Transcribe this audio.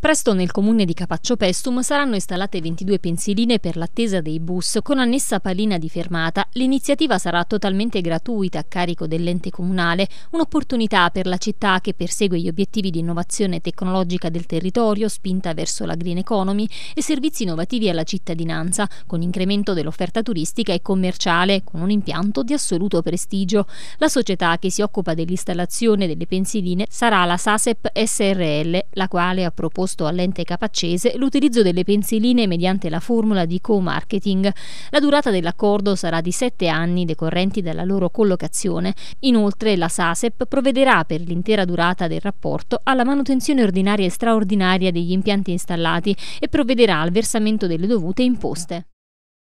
Presto nel comune di Capaccio Pestum saranno installate 22 pensiline per l'attesa dei bus con annessa palina di fermata. L'iniziativa sarà totalmente gratuita a carico dell'ente comunale, un'opportunità per la città che persegue gli obiettivi di innovazione tecnologica del territorio, spinta verso la green economy e servizi innovativi alla cittadinanza, con incremento dell'offerta turistica e commerciale, con un impianto di assoluto prestigio. La società che si occupa dell'installazione delle pensiline sarà la SASEP SRL, la quale ha proposto proposto all'ente capaccese l'utilizzo delle pensiline mediante la formula di co-marketing. La durata dell'accordo sarà di sette anni decorrenti dalla loro collocazione. Inoltre la SASEP provvederà per l'intera durata del rapporto alla manutenzione ordinaria e straordinaria degli impianti installati e provvederà al versamento delle dovute imposte.